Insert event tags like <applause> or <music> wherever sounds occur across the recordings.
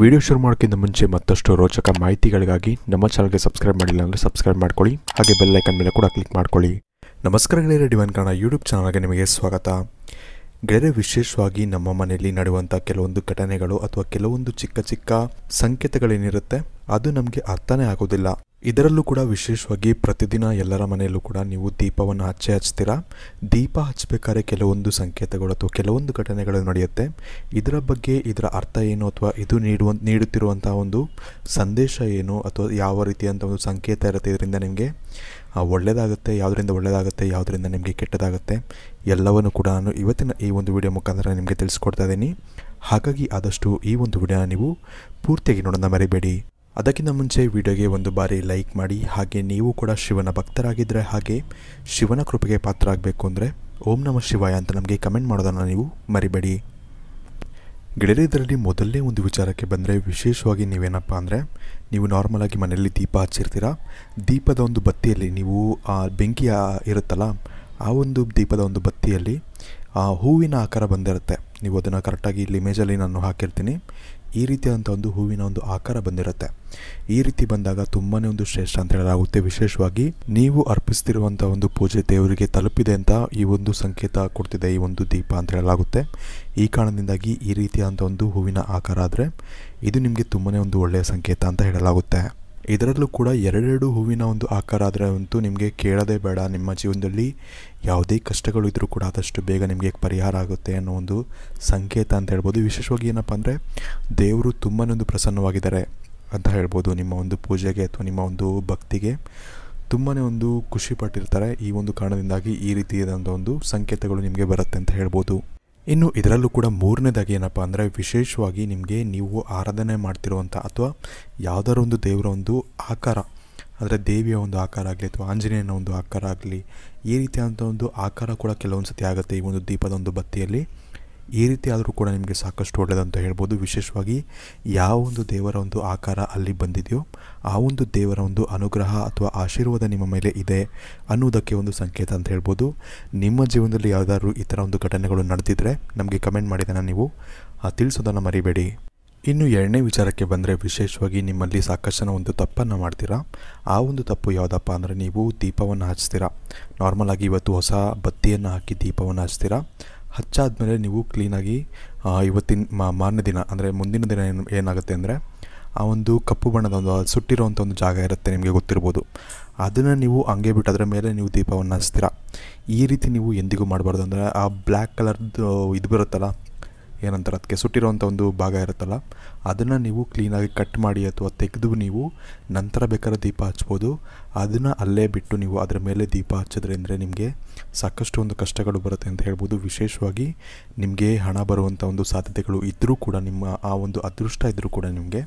video ಶುರು ಮಾಡೋಕ್ಕಿಂತ ಮುಂಚೆ ಮತ್ತಷ್ಟು ರೋಚಕ ಮಾಹಿತಿಗಳಿಗಾಗಿ ನಮ್ಮ ಚಾನಲ್ಗೆ ಸಬ್ಸ್ಕ್ರೈಬ್ ಮಾಡಿಲ್ಲ ಅಂದರೆ ಸಬ್ಸ್ಕ್ರೈಬ್ ಮಾಡ್ಕೊಳ್ಳಿ ಹಾಗೆ ಬೆಲ್ಲೈಕನ್ ಮೇಲೆ ಕೂಡ ಕ್ಲಿಕ್ ಮಾಡ್ಕೊಳ್ಳಿ ನಮಸ್ಕಾರ ಗೆಳೆಯರೆ ಡಿವನ್ ಕನ್ನಡ ಯೂಟ್ಯೂಬ್ ಚಾನಲ್ಗೆ ನಿಮಗೆ ಸ್ವಾಗತ ಗೆಳೆಯರೆ ವಿಶೇಷವಾಗಿ ನಮ್ಮ ಮನೆಯಲ್ಲಿ ನಡೆಯುವಂಥ ಕೆಲವೊಂದು ಘಟನೆಗಳು ಅಥವಾ ಕೆಲವೊಂದು ಚಿಕ್ಕ ಚಿಕ್ಕ ಸಂಕೇತಗಳೇನಿರುತ್ತೆ ಅದು ನಮಗೆ ಅರ್ಥನೇ ಆಗೋದಿಲ್ಲ ಇದರಲ್ಲೂ ಕೂಡ ವಿಶೇಷವಾಗಿ ಪ್ರತಿದಿನ ಎಲ್ಲರ ಮನೆಯಲ್ಲೂ ಕೂಡ ನೀವು ದೀಪವನ್ನು ಹಚ್ಚೆ ಹಚ್ತೀರಾ ದೀಪ ಹಚ್ಚಬೇಕಾದ್ರೆ ಕೆಲವೊಂದು ಸಂಕೇತಗಳು ಅಥವಾ ಕೆಲವೊಂದು ಘಟನೆಗಳು ನಡೆಯುತ್ತೆ ಇದರ ಬಗ್ಗೆ ಇದರ ಅರ್ಥ ಏನು ಅಥವಾ ಇದು ನೀಡುವ ನೀಡುತ್ತಿರುವಂಥ ಒಂದು ಸಂದೇಶ ಏನು ಅಥವಾ ಯಾವ ರೀತಿಯಂಥ ಒಂದು ಸಂಕೇತ ಇರುತ್ತೆ ಇದರಿಂದ ನಿಮಗೆ ಒಳ್ಳೆಯದಾಗುತ್ತೆ ಯಾವುದರಿಂದ ಒಳ್ಳೆಯದಾಗುತ್ತೆ ಯಾವುದರಿಂದ ನಿಮಗೆ ಕೆಟ್ಟದಾಗುತ್ತೆ ಎಲ್ಲವನ್ನು ಕೂಡ ನಾನು ಇವತ್ತಿನ ಈ ಒಂದು ವಿಡಿಯೋ ಮುಖಾಂತರ ನಿಮಗೆ ತಿಳಿಸ್ಕೊಡ್ತಾ ಇದ್ದೀನಿ ಹಾಗಾಗಿ ಆದಷ್ಟು ಈ ಒಂದು ವಿಡಿಯೋನ ನೀವು ಪೂರ್ತಿಯಾಗಿ ನೋಡೋಣ ಮರಿಬೇಡಿ ಅದಕ್ಕಿಂತ ಮುಂಚೆ ವಿಡಿಯೋಗೆ ಒಂದು ಬಾರಿ ಲೈಕ್ ಮಾಡಿ ಹಾಗೆ ನೀವು ಕೂಡ ಶಿವನ ಭಕ್ತರಾಗಿದ್ದರೆ ಹಾಗೆ ಶಿವನ ಕೃಪೆಗೆ ಪಾತ್ರ ಆಗಬೇಕು ಅಂದರೆ ಓಂ ನಮಃ ಶಿವಾಯ ಅಂತ ನಮಗೆ ಕಮೆಂಟ್ ಮಾಡೋದನ್ನು ನೀವು ಮರಿಬೇಡಿ ಗೆಳೆಯರೆ ಮೊದಲನೇ ಒಂದು ವಿಚಾರಕ್ಕೆ ಬಂದರೆ ವಿಶೇಷವಾಗಿ ನೀವೇನಪ್ಪ ಅಂದರೆ ನೀವು ನಾರ್ಮಲಾಗಿ ಮನೆಯಲ್ಲಿ ದೀಪ ಹಚ್ಚಿರ್ತೀರ ದೀಪದ ಒಂದು ಬತ್ತಿಯಲ್ಲಿ ನೀವು ಆ ಬೆಂಕಿ ಇರುತ್ತಲ್ಲ ಆ ಒಂದು ದೀಪದ ಒಂದು ಬತ್ತಿಯಲ್ಲಿ ಹೂವಿನ ಆಕಾರ ಬಂದಿರುತ್ತೆ ನೀವು ಅದನ್ನು ಕರೆಕ್ಟಾಗಿ ಇಲ್ಲಿ ಇಮೇಜಲ್ಲಿ ನಾನು ಹಾಕಿರ್ತೀನಿ ಈ ರೀತಿಯಾದಂಥ ಒಂದು ಹೂವಿನ ಒಂದು ಆಕಾರ ಬಂದಿರುತ್ತೆ ಈ ರೀತಿ ಬಂದಾಗ ತುಂಬಾ ಒಂದು ಶ್ರೇಷ್ಠ ಅಂತ ಹೇಳಲಾಗುತ್ತೆ ವಿಶೇಷವಾಗಿ ನೀವು ಅರ್ಪಿಸ್ತಿರುವಂಥ ಒಂದು ಪೂಜೆ ದೇವರಿಗೆ ತಲುಪಿದೆ ಅಂತ ಈ ಒಂದು ಸಂಕೇತ ಕೊಡ್ತಿದೆ ಈ ಒಂದು ದೀಪ ಅಂತ ಹೇಳಲಾಗುತ್ತೆ ಈ ಕಾರಣದಿಂದಾಗಿ ಈ ರೀತಿಯಾದಂಥ ಒಂದು ಹೂವಿನ ಆಕಾರ ಆದರೆ ಇದು ನಿಮಗೆ ತುಂಬಾ ಒಂದು ಒಳ್ಳೆಯ ಸಂಕೇತ ಅಂತ ಹೇಳಲಾಗುತ್ತೆ ಇದರಲ್ಲೂ ಕೂಡ ಎರಡೆರಡು ಹೂವಿನ ಒಂದು ಆಕಾರ ಆದರೆ ಅಂತೂ ನಿಮಗೆ ಕೇಳೋದೇ ಬೇಡ ನಿಮ್ಮ ಜೀವನದಲ್ಲಿ ಯಾವುದೇ ಕಷ್ಟಗಳು ಇದ್ದರೂ ಕೂಡ ಆದಷ್ಟು ಬೇಗ ನಿಮಗೆ ಪರಿಹಾರ ಆಗುತ್ತೆ ಅನ್ನೋ ಒಂದು ಸಂಕೇತ ಅಂತ ಹೇಳ್ಬೋದು ವಿಶೇಷವಾಗಿ ಏನಪ್ಪ ಅಂದರೆ ದೇವರು ತುಂಬಾ ಒಂದು ಪ್ರಸನ್ನವಾಗಿದ್ದಾರೆ ಅಂತ ಹೇಳ್ಬೋದು ನಿಮ್ಮ ಒಂದು ಪೂಜೆಗೆ ಅಥವಾ ನಿಮ್ಮ ಒಂದು ಭಕ್ತಿಗೆ ತುಂಬಾ ಒಂದು ಖುಷಿ ಪಟ್ಟಿರ್ತಾರೆ ಈ ಒಂದು ಕಾರಣದಿಂದಾಗಿ ಈ ರೀತಿಯಾದಂಥ ಒಂದು ಸಂಕೇತಗಳು ನಿಮಗೆ ಬರುತ್ತೆ ಅಂತ ಹೇಳ್ಬೋದು ಇನ್ನು ಇದರಲ್ಲೂ ಕೂಡ ಮೂರನೇದಾಗಿ ಏನಪ್ಪ ಅಂದರೆ ವಿಶೇಷವಾಗಿ ನಿಮಗೆ ನೀವು ಆರಾಧನೆ ಮಾಡ್ತಿರುವಂಥ ಅಥವಾ ಯಾವುದಾದ್ರು ಒಂದು ದೇವರ ಒಂದು ಆಕಾರ ಅಂದರೆ ದೇವಿಯ ಒಂದು ಆಕಾರ ಆಗಲಿ ಅಥವಾ ಆಂಜನೇಯನ ಒಂದು ಆಕಾರ ಆಗಲಿ ಈ ರೀತಿಯಾದಂಥ ಒಂದು ಆಕಾರ ಕೂಡ ಕೆಲವೊಂದು ಸತಿ ಆಗುತ್ತೆ ಈ ಒಂದು ದೀಪದ ಒಂದು ಬತ್ತಿಯಲ್ಲಿ ಈ ರೀತಿ ಆದರೂ ಕೂಡ ನಿಮಗೆ ಸಾಕಷ್ಟು ಒಳ್ಳೆಯದಂತ ಹೇಳ್ಬೋದು ವಿಶೇಷವಾಗಿ ಯಾವ ಒಂದು ದೇವರ ಒಂದು ಆಕಾರ ಅಲ್ಲಿ ಬಂದಿದೆಯೋ ಆ ಒಂದು ದೇವರ ಒಂದು ಅನುಗ್ರಹ ಅಥವಾ ಆಶೀರ್ವಾದ ನಿಮ್ಮ ಮೇಲೆ ಇದೆ ಅನ್ನೋದಕ್ಕೆ ಒಂದು ಸಂಕೇತ ಅಂತ ಹೇಳ್ಬೋದು ನಿಮ್ಮ ಜೀವನದಲ್ಲಿ ಯಾವುದಾದ್ರೂ ಈ ಥರ ಒಂದು ಘಟನೆಗಳು ನಡೆದಿದ್ದರೆ ನಮಗೆ ಕಮೆಂಟ್ ಮಾಡಿದನ ನೀವು ತಿಳಿಸೋದನ್ನು ಮರಿಬೇಡಿ ಇನ್ನು ಎರಡನೇ ವಿಚಾರಕ್ಕೆ ಬಂದರೆ ವಿಶೇಷವಾಗಿ ನಿಮ್ಮಲ್ಲಿ ಸಾಕಷ್ಟು ಒಂದು ತಪ್ಪನ್ನು ಮಾಡ್ತೀರಾ ಆ ಒಂದು ತಪ್ಪು ಯಾವುದಪ್ಪ ಅಂದರೆ ನೀವು ದೀಪವನ್ನು ಹಚ್ತೀರಾ ನಾರ್ಮಲಾಗಿ ಇವತ್ತು ಹೊಸ ಬತ್ತಿಯನ್ನು ಹಾಕಿ ದೀಪವನ್ನು ಹಚ್ತೀರಾ ಮೇಲೆ ನೀವು ಕ್ಲೀನಾಗಿ ಇವತ್ತಿನ ಮಾರನೇ ದಿನ ಅಂದರೆ ಮುಂದಿನ ದಿನ ಏನು ಏನಾಗುತ್ತೆ ಅಂದರೆ ಆ ಒಂದು ಕಪ್ಪು ಬಣ್ಣದ ಒಂದು ಸುಟ್ಟಿರೋವಂಥ ಒಂದು ಜಾಗ ಇರುತ್ತೆ ನಿಮಗೆ ಗೊತ್ತಿರ್ಬೋದು ಅದನ್ನು ನೀವು ಹಂಗೆ ಬಿಟ್ಟು ಅದರ ಮೇಲೆ ನೀವು ದೀಪವನ್ನು ಹಚ್ತೀರ ಈ ರೀತಿ ನೀವು ಎಂದಿಗೂ ಮಾಡಬಾರ್ದು ಅಂದರೆ ಆ ಬ್ಲ್ಯಾಕ್ ಕಲರ್ದು ಇದು ಬರುತ್ತಲ್ಲ ಏನಂತಾರೆ ಅದಕ್ಕೆ ಸುಟ್ಟಿರೋಂಥ ಒಂದು ಭಾಗ ಇರುತ್ತಲ್ಲ ಅದನ್ನು ನೀವು ಕ್ಲೀನಾಗಿ ಕಟ್ ಮಾಡಿ ಅಥವಾ ತೆಗೆದು ನೀವು ನಂತರ ಬೇಕಾದ್ರೆ ದೀಪ ಹಚ್ಬೋದು ಅದನ್ನು ಅಲ್ಲೇ ಬಿಟ್ಟು ನೀವು ಅದರ ಮೇಲೆ ದೀಪ ಹಚ್ಚಿದ್ರೆ ಅಂದರೆ ನಿಮಗೆ ಸಾಕಷ್ಟು ಒಂದು ಕಷ್ಟಗಳು ಬರುತ್ತೆ ಅಂತ ಹೇಳ್ಬೋದು ವಿಶೇಷವಾಗಿ ನಿಮಗೆ ಹಣ ಬರುವಂಥ ಒಂದು ಸಾಧ್ಯತೆಗಳು ಇದ್ದರೂ ಕೂಡ ನಿಮ್ಮ ಆ ಒಂದು ಅದೃಷ್ಟ ಇದ್ದರೂ ಕೂಡ ನಿಮಗೆ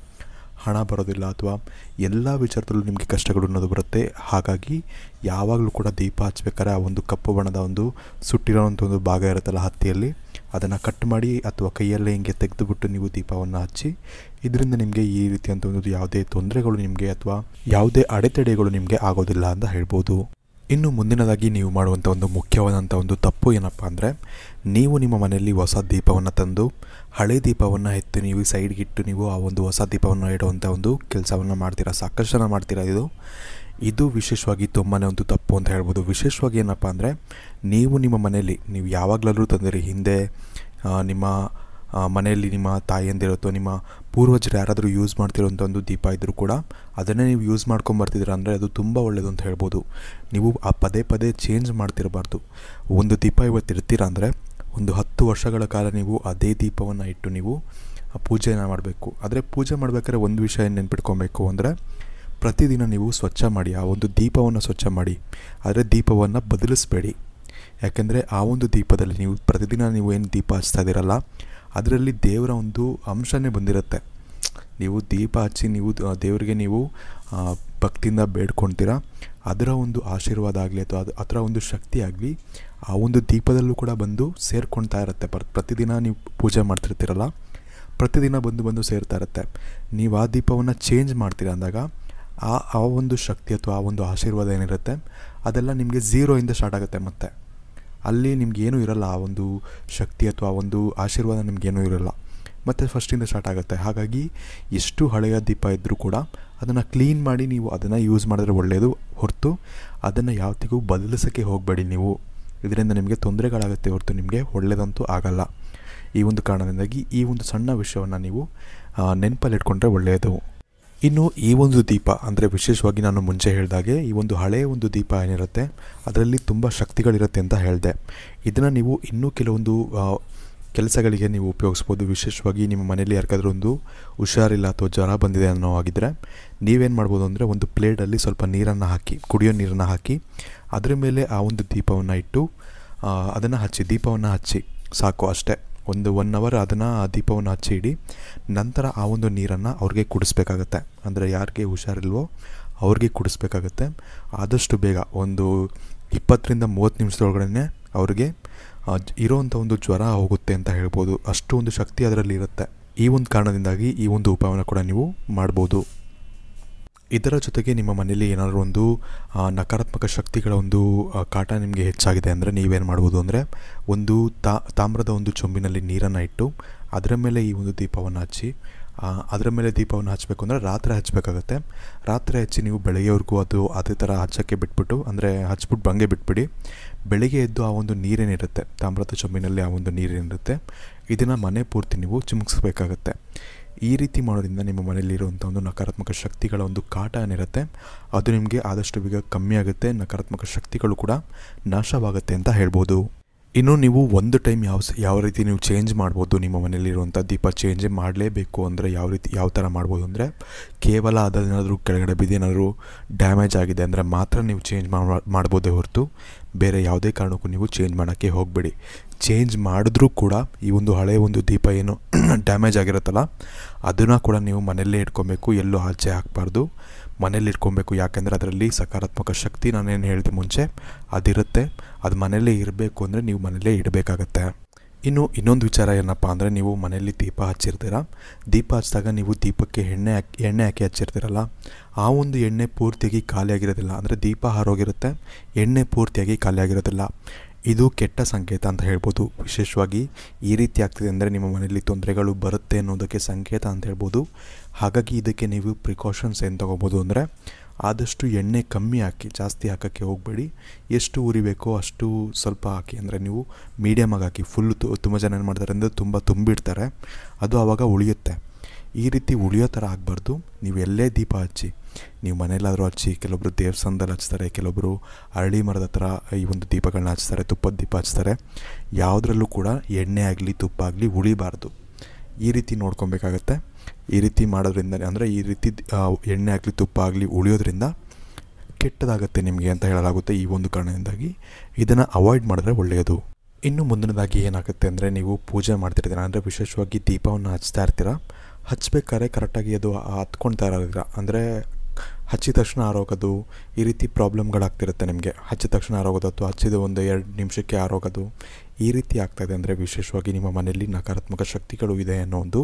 ಹಣ ಬರೋದಿಲ್ಲ ಅಥವಾ ಎಲ್ಲ ವಿಚಾರದಲ್ಲೂ ನಿಮಗೆ ಕಷ್ಟಗಳು ಅನ್ನೋದು ಬರುತ್ತೆ ಹಾಗಾಗಿ ಯಾವಾಗಲೂ ಕೂಡ ದೀಪ ಹಚ್ಬೇಕಾದ್ರೆ ಆ ಒಂದು ಕಪ್ಪು ಬಣ್ಣದ ಒಂದು ಸುಟ್ಟಿರೋವಂಥ ಒಂದು ಭಾಗ ಇರುತ್ತಲ್ಲ ಹತ್ತಿಯಲ್ಲಿ ಅದನ್ನು ಕಟ್ ಮಾಡಿ ಅಥವಾ ಕೈಯಲ್ಲೇ ಹಿಂಗೆ ತೆಗೆದುಬಿಟ್ಟು ನೀವು ದೀಪವನ್ನು ಹಚ್ಚಿ ಇದರಿಂದ ನಿಮಗೆ ಈ ರೀತಿಯಂಥ ಒಂದು ಯಾವುದೇ ತೊಂದರೆಗಳು ನಿಮಗೆ ಅಥವಾ ಯಾವುದೇ ಅಡೆತಡೆಗಳು ನಿಮಗೆ ಆಗೋದಿಲ್ಲ ಅಂತ ಹೇಳ್ಬೋದು ಇನ್ನು ಮುಂದಿನದಾಗಿ ನೀವು ಮಾಡುವಂಥ ಒಂದು ಮುಖ್ಯವಾದಂಥ ಒಂದು ತಪ್ಪು ಏನಪ್ಪ ಅಂದರೆ ನೀವು ನಿಮ್ಮ ಮನೆಯಲ್ಲಿ ಹೊಸ ದೀಪವನ್ನು ತಂದು ಹಳೆ ದೀಪವನ್ನು ಎತ್ತಿ ನೀವು ಸೈಡ್ಗಿಟ್ಟು ನೀವು ಆ ಒಂದು ಹೊಸ ದೀಪವನ್ನು ಇಡುವಂಥ ಒಂದು ಕೆಲಸವನ್ನು ಮಾಡ್ತೀರಾ ಸಾಕಷ್ಟು ಜನ ಮಾಡ್ತೀರಾ ಇದು ಇದು ವಿಶೇಷವಾಗಿ ತುಂಬಾ ಒಂದು ತಪ್ಪು ಅಂತ ಹೇಳ್ಬೋದು ವಿಶೇಷವಾಗಿ ಏನಪ್ಪ ಅಂದರೆ ನೀವು ನಿಮ್ಮ ಮನೆಯಲ್ಲಿ ನೀವು ಯಾವಾಗಲಾದರೂ ತಂದಿರಿ ಹಿಂದೆ ನಿಮ್ಮ ಮನೆಯಲ್ಲಿ ನಿಮ್ಮ ತಾಯಿಯಂದಿರೋ ಅಥವಾ ನಿಮ್ಮ ಪೂರ್ವಜರು ಯಾರಾದರೂ ಯೂಸ್ ಮಾಡ್ತಿರೋಂಥ ಒಂದು ದೀಪ ಇದ್ದರೂ ಕೂಡ ಅದನ್ನೇ ನೀವು ಯೂಸ್ ಮಾಡ್ಕೊಂಬರ್ತಿದ್ದೀರ ಅಂದರೆ ಅದು ತುಂಬ ಒಳ್ಳೆಯದು ಅಂತ ಹೇಳ್ಬೋದು ನೀವು ಆ ಪದೇ ಪದೇ ಚೇಂಜ್ ಮಾಡ್ತಿರಬಾರ್ದು ಒಂದು ದೀಪ ಇವತ್ತು ಇರ್ತೀರ ಅಂದರೆ ಒಂದು ಹತ್ತು ವರ್ಷಗಳ ಕಾಲ ನೀವು ಅದೇ ದೀಪವನ್ನು ಇಟ್ಟು ನೀವು ಪೂಜೆಯನ್ನು ಮಾಡಬೇಕು ಆದರೆ ಪೂಜೆ ಮಾಡಬೇಕಾದ್ರೆ ಒಂದು ವಿಷಯ ನೆನ್ಪಿಟ್ಕೊಬೇಕು ಅಂದರೆ ಪ್ರತಿದಿನ ನೀವು ಸ್ವಚ್ಛ ಮಾಡಿ ಆ ಒಂದು ದೀಪವನ್ನು ಸ್ವಚ್ಛ ಮಾಡಿ ಆದರೆ ದೀಪವನ್ನು ಬದಲಿಸಬೇಡಿ ಯಾಕೆಂದರೆ ಆ ಒಂದು ದೀಪದಲ್ಲಿ ನೀವು ಪ್ರತಿದಿನ ನೀವು ಏನು ದೀಪ ಹಚ್ತಾ ಇದ್ದೀರಲ್ಲ ಅದರಲ್ಲಿ ದೇವರ ಒಂದು ಅಂಶನೇ ಬಂದಿರುತ್ತೆ ನೀವು ದೀಪ ಹಚ್ಚಿ ನೀವು ದೇವರಿಗೆ ನೀವು ಭಕ್ತಿಯಿಂದ ಬೇಡ್ಕೊಳ್ತೀರಾ ಅದರ ಒಂದು ಆಶೀರ್ವಾದ ಆಗಲಿ ಅಥವಾ ಅದು ಅದರ ಒಂದು ಶಕ್ತಿ ಆಗಲಿ ಆ ಒಂದು ದೀಪದಲ್ಲೂ ಕೂಡ ಬಂದು ಸೇರ್ಕೊಳ್ತಾ ಇರುತ್ತೆ ಪ್ರ ಪ್ರತಿದಿನ ನೀವು ಪೂಜೆ ಮಾಡ್ತಿರ್ತೀರಲ್ಲ ಪ್ರತಿದಿನ ಬಂದು ಬಂದು ಸೇರ್ತಾ ಇರುತ್ತೆ ನೀವು ಆ ದೀಪವನ್ನು ಚೇಂಜ್ ಮಾಡ್ತೀರ ಅಂದಾಗ ಆ ಆ ಒಂದು ಶಕ್ತಿ ಅಥವಾ ಆ ಒಂದು ಆಶೀರ್ವಾದ ಏನಿರುತ್ತೆ ಅದೆಲ್ಲ ನಿಮಗೆ ಝೀರೋಯಿಂದ ಸ್ಟಾರ್ಟ್ ಆಗುತ್ತೆ ಮತ್ತೆ ಅಲ್ಲಿ ನಿಮ್ಗೇನು ಇರಲ್ಲ ಆ ಒಂದು ಶಕ್ತಿ ಅಥವಾ ಆ ಒಂದು ಆಶೀರ್ವಾದ ನಿಮಗೇನೂ ಇರಲ್ಲ ಮತ್ತು ಫಸ್ಟಿಂದ ಸ್ಟಾರ್ಟ್ ಆಗುತ್ತೆ ಹಾಗಾಗಿ ಎಷ್ಟು ಹಳೆಯ ದೀಪ ಇದ್ದರೂ ಕೂಡ ಅದನ್ನು ಕ್ಲೀನ್ ಮಾಡಿ ನೀವು ಅದನ್ನು ಯೂಸ್ ಮಾಡಿದ್ರೆ ಒಳ್ಳೆಯದು ಹೊರತು ಅದನ್ನು ಯಾವತ್ತಿಗೂ ಬದಲಿಸೋಕ್ಕೆ ಹೋಗಬೇಡಿ ನೀವು ಇದರಿಂದ ನಿಮಗೆ ತೊಂದರೆಗಳಾಗುತ್ತೆ ಹೊರತು ನಿಮಗೆ ಒಳ್ಳೆಯದಂತೂ ಆಗಲ್ಲ ಈ ಒಂದು ಕಾರಣದಿಂದಾಗಿ ಈ ಒಂದು ಸಣ್ಣ ವಿಷಯವನ್ನು ನೀವು ನೆನಪಲ್ಲಿಟ್ಕೊಂಡ್ರೆ ಒಳ್ಳೆಯದು ಇನ್ನು ಈ ಒಂದು ದೀಪ ಅಂದರೆ ವಿಶೇಷವಾಗಿ ನಾನು ಮುಂಚೆ ಹೇಳಿದಾಗೆ ಈ ಒಂದು ಹಳೆಯ ಒಂದು ದೀಪ ಏನಿರುತ್ತೆ ಅದರಲ್ಲಿ ತುಂಬ ಶಕ್ತಿಗಳಿರುತ್ತೆ ಅಂತ ಹೇಳಿದೆ ಇದನ್ನು ನೀವು ಇನ್ನೂ ಕೆಲವೊಂದು ಕೆಲಸಗಳಿಗೆ ನೀವು ಉಪಯೋಗಿಸ್ಬೋದು ವಿಶೇಷವಾಗಿ ನಿಮ್ಮ ಮನೆಯಲ್ಲಿ ಯಾರಿಗಾದ್ರೂ ಒಂದು ಹುಷಾರಿಲ್ಲ ಅಥವಾ ಜ್ವರ ಬಂದಿದೆ ಅನ್ನೋ ಆಗಿದ್ದರೆ ನೀವೇನು ಮಾಡ್ಬೋದು ಅಂದರೆ ಒಂದು ಪ್ಲೇಟಲ್ಲಿ ಸ್ವಲ್ಪ ನೀರನ್ನು ಹಾಕಿ ಕುಡಿಯೋ ನೀರನ್ನು ಹಾಕಿ ಅದರ ಮೇಲೆ ಆ ಒಂದು ದೀಪವನ್ನು ಇಟ್ಟು ಅದನ್ನು ಹಚ್ಚಿ ದೀಪವನ್ನು ಹಚ್ಚಿ ಸಾಕು ಅಷ್ಟೇ ಒಂದು ಒನ್ ಅವರ್ ಅದನ್ನು ಆ ದೀಪವನ್ನು ಹಚ್ಚಿ ಇಡಿ ನಂತರ ಆ ಒಂದು ನೀರನ್ನು ಅವ್ರಿಗೆ ಕುಡಿಸ್ಬೇಕಾಗತ್ತೆ ಅಂದರೆ ಯಾರಿಗೆ ಹುಷಾರಿಲ್ವೋ ಅವ್ರಿಗೆ ಕುಡಿಸ್ಬೇಕಾಗತ್ತೆ ಆದಷ್ಟು ಬೇಗ ಒಂದು ಇಪ್ಪತ್ತರಿಂದ ಮೂವತ್ತು ನಿಮಿಷದೊಳಗಡೆ ಅವ್ರಿಗೆ ಇರೋವಂಥ ಒಂದು ಜ್ವರ ಹೋಗುತ್ತೆ ಅಂತ ಹೇಳ್ಬೋದು ಅಷ್ಟು ಒಂದು ಶಕ್ತಿ ಅದರಲ್ಲಿ ಇರುತ್ತೆ ಈ ಒಂದು ಕಾರಣದಿಂದಾಗಿ ಈ ಒಂದು ಉಪಾಯವನ್ನು ಕೂಡ ನೀವು ಮಾಡ್ಬೋದು ಇದರ ಜೊತೆಗೆ ನಿಮ್ಮ ಮನೆಯಲ್ಲಿ ಏನಾದರೂ ಒಂದು ನಕಾರಾತ್ಮಕ ಶಕ್ತಿಗಳ ಒಂದು ಕಾಟ ನಿಮಗೆ ಹೆಚ್ಚಾಗಿದೆ ಅಂದರೆ ನೀವೇನು ಮಾಡ್ಬೋದು ಅಂದರೆ ಒಂದು ತಾಮ್ರದ ಒಂದು ಚೊಂಬಿನಲ್ಲಿ ನೀರನ್ನು ಇಟ್ಟು ಅದರ ಮೇಲೆ ಈ ಒಂದು ದೀಪವನ್ನು ಹಚ್ಚಿ ಅದರ ಮೇಲೆ ದೀಪವನ್ನು ಹಚ್ಚಬೇಕು ಅಂದರೆ ರಾತ್ರಿ ಹಚ್ಚಬೇಕಾಗತ್ತೆ ರಾತ್ರಿ ಹಚ್ಚಿ ನೀವು ಬೆಳಗ್ಗೆವರೆಗೂ ಅದು ಅದೇ ಥರ ಹಚ್ಚೋಕ್ಕೆ ಬಿಟ್ಬಿಟ್ಟು ಅಂದರೆ ಹಚ್ಬಿಟ್ಟು ಬಂಗೆ ಬಿಟ್ಬಿಡಿ ಬೆಳಗ್ಗೆ ಎದ್ದು ಆ ಒಂದು ನೀರೇನಿರುತ್ತೆ ತಾಮ್ರದ ಚೊಂಬಿನಲ್ಲಿ ಆ ಒಂದು ನೀರೇನಿರುತ್ತೆ ಇದನ್ನು ಮನೆ ಪೂರ್ತಿ ನೀವು ಚಿಮುಕಿಸ್ಬೇಕಾಗತ್ತೆ ಈ ರೀತಿ ಮಾಡೋದ್ರಿಂದ ನಿಮ್ಮ ಮನೆಯಲ್ಲಿರುವಂಥ ಒಂದು ನಕಾರಾತ್ಮಕ ಶಕ್ತಿಗಳ ಒಂದು ಕಾಟ ಏನಿರುತ್ತೆ ಅದು ನಿಮಗೆ ಆದಷ್ಟು ಬೇಗ ಕಮ್ಮಿ ಆಗುತ್ತೆ ನಕಾರಾತ್ಮಕ ಶಕ್ತಿಗಳು ಕೂಡ ನಾಶವಾಗುತ್ತೆ ಅಂತ ಹೇಳ್ಬೋದು ಇನ್ನು ನೀವು ಒಂದು ಟೈಮ್ ಯಾವ ಯಾವ ರೀತಿ ನೀವು ಚೇಂಜ್ ಮಾಡ್ಬೋದು ನಿಮ್ಮ ಮನೇಲಿರುವಂಥ ದೀಪ ಚೇಂಜ್ ಮಾಡಲೇಬೇಕು ಅಂದರೆ ಯಾವ ರೀತಿ ಯಾವ ಥರ ಮಾಡ್ಬೋದು ಅಂದರೆ ಕೇವಲ ಅದೇನಾದರೂ ಕೆಳಗಡೆ ಏನಾದರೂ ಡ್ಯಾಮೇಜ್ ಆಗಿದೆ ಅಂದರೆ ಮಾತ್ರ ನೀವು ಚೇಂಜ್ ಮಾಡ್ಬೋದೇ ಹೊರತು ಬೇರೆ ಯಾವುದೇ ಕಾರಣಕ್ಕೂ ನೀವು ಚೇಂಜ್ ಮಾಡೋಕ್ಕೆ ಹೋಗಬೇಡಿ ಚೇಂಜ್ ಮಾಡಿದ್ರೂ ಕೂಡ ಈ ಒಂದು ಹಳೆಯ ಒಂದು ದೀಪ ಏನು ಡ್ಯಾಮೇಜ್ <clears throat> ಆಗಿರುತ್ತಲ್ಲ ಅದನ್ನು ಕೂಡ ನೀವು ಮನೆಯಲ್ಲೇ ಇಟ್ಕೊಬೇಕು ಎಲ್ಲೂ ಆಚೆ ಹಾಕಬಾರ್ದು ಮನೇಲಿ ಇಟ್ಕೊಬೇಕು ಯಾಕೆಂದರೆ ಅದರಲ್ಲಿ ಸಕಾರಾತ್ಮಕ ಶಕ್ತಿ ನಾನೇನು ಹೇಳಿದೆ ಮುಂಚೆ ಅದಿರುತ್ತೆ ಅದು ಮನೆಯಲ್ಲೇ ಇರಬೇಕು ಅಂದರೆ ನೀವು ಮನೆಯಲ್ಲೇ ಇಡಬೇಕಾಗತ್ತೆ ಇನ್ನು ಇನ್ನೊಂದು ವಿಚಾರ ಏನಪ್ಪ ಅಂದರೆ ನೀವು ಮನೆಯಲ್ಲಿ ದೀಪ ಹಚ್ಚಿರ್ತೀರ ದೀಪ ಹಚ್ಚಿದಾಗ ನೀವು ದೀಪಕ್ಕೆ ಎಣ್ಣೆ ಹಾಕಿ ಎಣ್ಣೆ ಹಾಕಿ ಹಚ್ಚಿರ್ತೀರಲ್ಲ ಆ ಒಂದು ಎಣ್ಣೆ ಪೂರ್ತಿಯಾಗಿ ಖಾಲಿಯಾಗಿರೋದಿಲ್ಲ ಅಂದರೆ ದೀಪ ಹಾರೋಗಿರುತ್ತೆ ಎಣ್ಣೆ ಪೂರ್ತಿಯಾಗಿ ಖಾಲಿಯಾಗಿರೋದಿಲ್ಲ ಇದು ಕೆಟ್ಟ ಸಂಕೇತ ಅಂತ ಹೇಳ್ಬೋದು ವಿಶೇಷವಾಗಿ ಈ ರೀತಿ ಆಗ್ತಿದೆ ಅಂದರೆ ನಿಮ್ಮ ಮನೆಯಲ್ಲಿ ತೊಂದರೆಗಳು ಬರುತ್ತೆ ಅನ್ನೋದಕ್ಕೆ ಸಂಕೇತ ಅಂತ ಹೇಳ್ಬೋದು ಹಾಗಾಗಿ ಇದಕ್ಕೆ ನೀವು ಪ್ರಿಕಾಷನ್ಸ್ ಏನು ತೊಗೋಬೋದು ಅಂದರೆ ಆದಷ್ಟು ಎಣ್ಣೆ ಕಮ್ಮಿ ಹಾಕಿ ಜಾಸ್ತಿ ಹಾಕೋಕ್ಕೆ ಹೋಗಬೇಡಿ ಎಷ್ಟು ಉರಿಬೇಕೋ ಅಷ್ಟು ಸ್ವಲ್ಪ ಹಾಕಿ ಅಂದರೆ ನೀವು ಮೀಡಿಯಮಾಗಿ ಹಾಕಿ ಫುಲ್ ತುಂಬ ಜನ ಏನು ಮಾಡ್ತಾರೆ ಅಂದರೆ ತುಂಬ ತುಂಬಿಡ್ತಾರೆ ಅದು ಆವಾಗ ಉಳಿಯುತ್ತೆ ಈ ರೀತಿ ಉಳಿಯೋ ಥರ ಆಗಬಾರ್ದು ನೀವು ಎಲ್ಲೇ ದೀಪ ಹಚ್ಚಿ ನೀವು ಮನೇಲಾದರೂ ಹಚ್ಚಿ ಕೆಲವೊಬ್ಬರು ದೇವಸ್ಥಾನದಲ್ಲಿ ಹಚ್ತಾರೆ ಕೆಲವೊಬ್ಬರು ಅರಳಿ ಮರದ ಹತ್ರ ಈ ಒಂದು ದೀಪಗಳನ್ನ ಹಚ್ತಾರೆ ತುಪ್ಪದ ದೀಪ ಹಚ್ತಾರೆ ಯಾವುದರಲ್ಲೂ ಕೂಡ ಎಣ್ಣೆ ಆಗಲಿ ತುಪ್ಪ ಆಗಲಿ ಉಳಿಬಾರ್ದು ಈ ರೀತಿ ನೋಡ್ಕೊಬೇಕಾಗತ್ತೆ ಈ ರೀತಿ ಮಾಡೋದ್ರಿಂದ ಅಂದರೆ ಈ ರೀತಿ ಎಣ್ಣೆ ಆಗಲಿ ತುಪ್ಪ ಆಗಲಿ ಉಳಿಯೋದ್ರಿಂದ ಕೆಟ್ಟದಾಗುತ್ತೆ ನಿಮಗೆ ಅಂತ ಹೇಳಲಾಗುತ್ತೆ ಈ ಒಂದು ಕಾರಣದಿಂದಾಗಿ ಇದನ್ನು ಅವಾಯ್ಡ್ ಮಾಡಿದ್ರೆ ಒಳ್ಳೆಯದು ಇನ್ನು ಮುಂದಿನದಾಗಿ ಏನಾಗುತ್ತೆ ಅಂದರೆ ನೀವು ಪೂಜೆ ಮಾಡ್ತಿರ್ತೀರ ಅಂದರೆ ವಿಶೇಷವಾಗಿ ದೀಪವನ್ನು ಹಚ್ತಾ ಇರ್ತೀರ ಹಚ್ಚಬೇಕಾದ್ರೆ ಕರೆಕ್ಟಾಗಿ ಅದು ಹತ್ಕೊಳ್ತಾ ಇರೋದಿಲ್ಲ ಅಂದರೆ ಹಚ್ಚಿದ ತಕ್ಷಣ ಆರೋಗೋದು ಈ ರೀತಿ ಪ್ರಾಬ್ಲಮ್ಗಳಾಗ್ತಿರುತ್ತೆ ನಿಮಗೆ ಹಚ್ಚಿದ ತಕ್ಷಣ ಆರೋಗೋದು ಅಥವಾ ಹಚ್ಚಿದ ಒಂದು ಎರಡು ನಿಮಿಷಕ್ಕೆ ಆರೋಗೋದು ಈ ರೀತಿ ಇದೆ ಅಂದರೆ ವಿಶೇಷವಾಗಿ ನಿಮ್ಮ ಮನೆಯಲ್ಲಿ ನಕಾರಾತ್ಮಕ ಶಕ್ತಿಗಳು ಇದೆ ಅನ್ನೋ ಒಂದು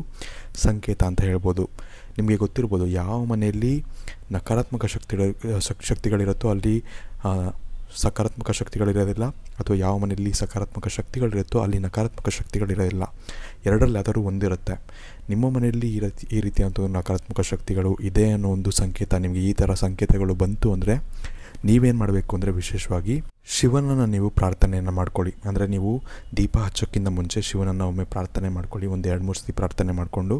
ಸಂಕೇತ ಅಂತ ಹೇಳ್ಬೋದು ನಿಮಗೆ ಗೊತ್ತಿರ್ಬೋದು ಯಾವ ಮನೆಯಲ್ಲಿ ನಕಾರಾತ್ಮಕ ಶಕ್ತಿಗಳು ಶಕ್ತಿಗಳಿರುತ್ತೋ ಅಲ್ಲಿ ಸಕಾರಾತ್ಮಕ ಶಕ್ತಿಗಳಿರೋದಿಲ್ಲ ಅಥವಾ ಯಾವ ಮನೆಯಲ್ಲಿ ಸಕಾರಾತ್ಮಕ ಶಕ್ತಿಗಳಿರುತ್ತೋ ಅಲ್ಲಿ ನಕಾರಾತ್ಮಕ ಶಕ್ತಿಗಳಿರೋದಿಲ್ಲ ಎರಡರಲ್ಲಿ ಆದರೂ ಒಂದಿರುತ್ತೆ ನಿಮ್ಮ ಮನೆಯಲ್ಲಿ ಈ ರೀತಿ ಈ ರೀತಿಯಾದಂಥ ನಕಾರಾತ್ಮಕ ಶಕ್ತಿಗಳು ಇದೆ ಅನ್ನೋ ಒಂದು ಸಂಕೇತ ನಿಮಗೆ ಈ ಥರ ಸಂಕೇತಗಳು ಬಂತು ಅಂದರೆ ನೀವೇನು ಮಾಡಬೇಕು ಅಂದರೆ ವಿಶೇಷವಾಗಿ ಶಿವನನ್ನು ನೀವು ಪ್ರಾರ್ಥನೆಯನ್ನು ಮಾಡ್ಕೊಳ್ಳಿ ಅಂದರೆ ನೀವು ದೀಪ ಹಚ್ಚೋಕ್ಕಿಂತ ಮುಂಚೆ ಶಿವನನ್ನು ಒಮ್ಮೆ ಪ್ರಾರ್ಥನೆ ಮಾಡ್ಕೊಳ್ಳಿ ಒಂದು ಎರಡು ಮೂರು ಸತಿ ಪ್ರಾರ್ಥನೆ ಮಾಡಿಕೊಂಡು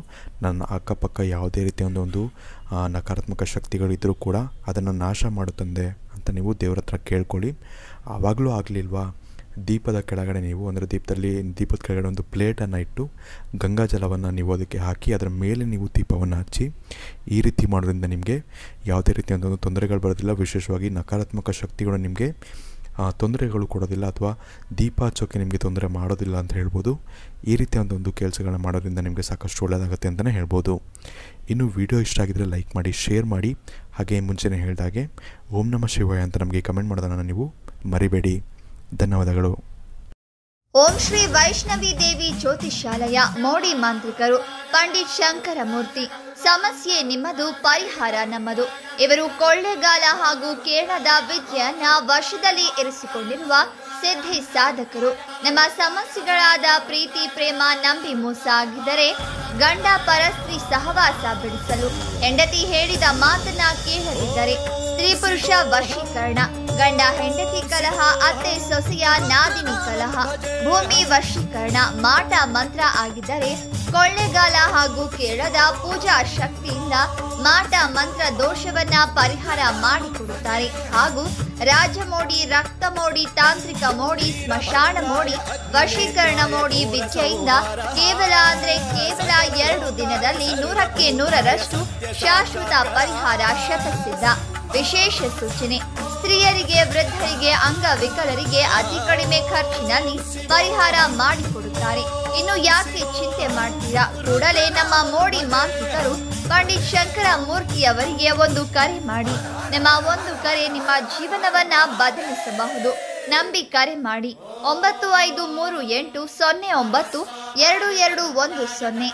ನನ್ನ ಅಕ್ಕಪಕ್ಕ ಯಾವುದೇ ರೀತಿಯ ಒಂದು ಒಂದು ನಕಾರಾತ್ಮಕ ಶಕ್ತಿಗಳಿದ್ದರೂ ಕೂಡ ಅದನ್ನು ನಾಶ ಮಾಡುತ್ತಂದೆ ಅಂತ ನೀವು ದೇವ್ರ ಹತ್ರ ಕೇಳ್ಕೊಳ್ಳಿ ಆವಾಗಲೂ ಆಗಲಿಲ್ವಾ ದೀಪದ ಕೆಳಗಡೆ ನೀವು ಅಂದರೆ ದೀಪದಲ್ಲಿ ದೀಪದ ಕೆಳಗಡೆ ಒಂದು ಪ್ಲೇಟನ್ನು ಇಟ್ಟು ಗಂಗಾ ಜಲವನ್ನು ನೀವು ಅದಕ್ಕೆ ಹಾಕಿ ಅದರ ಮೇಲೆ ನೀವು ದೀಪವನ್ನು ಹಚ್ಚಿ ಈ ರೀತಿ ಮಾಡೋದ್ರಿಂದ ನಿಮಗೆ ಯಾವುದೇ ರೀತಿಯಾದ ಒಂದು ತೊಂದರೆಗಳು ಬರೋದಿಲ್ಲ ವಿಶೇಷವಾಗಿ ನಕಾರಾತ್ಮಕ ಶಕ್ತಿಗಳು ನಿಮಗೆ ತೊಂದರೆಗಳು ಕೊಡೋದಿಲ್ಲ ಅಥವಾ ದೀಪ ಹಚ್ಚೋಕ್ಕೆ ನಿಮಗೆ ತೊಂದರೆ ಮಾಡೋದಿಲ್ಲ ಅಂತ ಹೇಳ್ಬೋದು ಈ ರೀತಿಯ ಒಂದು ಕೆಲಸಗಳನ್ನ ಮಾಡೋದ್ರಿಂದ ನಿಮಗೆ ಸಾಕಷ್ಟು ಒಳ್ಳೆಯದಾಗುತ್ತೆ ಅಂತಲೇ ಹೇಳ್ಬೋದು ಇನ್ನು ವಿಡಿಯೋ ಇಷ್ಟ ಆಗಿದರೆ ಲೈಕ್ ಮಾಡಿ ಶೇರ್ ಮಾಡಿ ಹಾಗೆ ಮುಂಚೆನೇ ಹೇಳಿದಾಗೆ ಓಂ ನಮ ಶಿವಾಯ ಅಂತ ನಮಗೆ ಕಮೆಂಟ್ ಮಾಡೋದನ್ನು ನೀವು ಮರಿಬೇಡಿ ಧನ್ಯವಾದಗಳು ಓಂ ಶ್ರೀ ವೈಷ್ಣವಿ ದೇವಿ ಜ್ಯೋತಿಷಾಲಯ ಮೋಡಿ ಮಾಂತ್ರಿಕರು ಪಂಡಿತ್ ಶಂಕರ ಮೂರ್ತಿ ಸಮಸ್ಯೆ ನಿಮ್ಮದು ಪರಿಹಾರ ನಮ್ಮದು ಇವರು ಕೊಳ್ಳೆಗಾಲ ಹಾಗೂ ಕೇರಳದ ವಿದ್ಯೆಯನ್ನ ವಶದಲ್ಲಿ ಇರಿಸಿಕೊಂಡಿರುವ ಸಿದ್ಧಿ ಸಾಧಕರು ನಮ್ಮ ಸಮಸ್ಯೆಗಳಾದ ಪ್ರೀತಿ ಪ್ರೇಮ ನಂಬಿ ಮೋಸ ಆಗಿದರೆ ಗಂಡ ಪರಸ್ತ್ರೀ ಸಹವಾಸ ಬಿಡಿಸಲು ಹೆಂಡತಿ ಹೇಳಿದ ಮಾತನ್ನ ಕೇಳದಿದ್ದರೆ ಸ್ತ್ರೀ ಪುರುಷ ವಶೀಕರಣ ಗಂಡ ಹೆಂಡತಿ ಕಲಹ ಅತ್ತೆ ಸೊಸೆಯ ನಾದಿನಿ ಕಲಹ ಭೂಮಿ ವಶೀಕರಣ ಮಾಟ ಮಂತ್ರ ಆಗಿದ್ದರೆ ಕೊಳ್ಳೆಗಾಲ ಹಾಗೂ ಕೇರಳದ ಪೂಜಾ ಶಕ್ತಿಯಿಂದ ಮಾಟ ಮಂತ್ರ ದೋಷ ಪರಿಹಾರ ಮಾಡಿಕೊಡುತ್ತಾರೆ ಹಾಗೂ ರಾಜ ಮೋಡಿ ರಕ್ತ ಮೋಡಿ ತಾಂತ್ರಿಕ ಮೋಡಿ ಸ್ಮಶಾನ ಮೋಡಿ ವಶೀಕರಣ ಮೋಡಿ ವಿದ್ಯೆಯಿಂದ ಕೇವಲ ಅಂದ್ರೆ ಕೇವಲ ಎರಡು ದಿನದಲ್ಲಿ ನೂರಕ್ಕೆ ನೂರರಷ್ಟು ಶಾಶ್ವತ ಪರಿಹಾರ ಶತಸಿದ್ದ ವಿಶೇಷ ಸೂಚನೆ ಸ್ತ್ರೀಯರಿಗೆ ವೃದ್ಧರಿಗೆ ಅಂಗವಿಕಲರಿಗೆ ಅತಿ ಕಡಿಮೆ ಖರ್ಚಿನಲ್ಲಿ ಪರಿಹಾರ ಮಾಡಿಕೊಡುತ್ತಾರೆ ಇನ್ನು ಯಾಕೆ ಚಿಂತೆ ಮಾಡ್ತೀರಾ ಕೂಡಲೇ ನಮ್ಮ ಮೋಡಿ ಮಾಂತ್ರಿಕರು ಪಂಡಿತ್ ಶಂಕರ ಮೂರ್ತಿ ಅವರಿಗೆ ಒಂದು ಕರೆ ಮಾಡಿ ನಿಮ್ಮ ಒಂದು ಕರೆ ನಿಮ್ಮ ಜೀವನವನ್ನ ಬದಲಿಸಬಹುದು ನಂಬಿ ಕರೆ ಮಾಡಿ ಒಂಬತ್ತು ಐದು ಮೂರು ಎಂಟು ಸೊನ್ನೆ ಒಂಬತ್ತು ಎರಡು ಎರಡು ಒಂದು ಸೊನ್ನೆ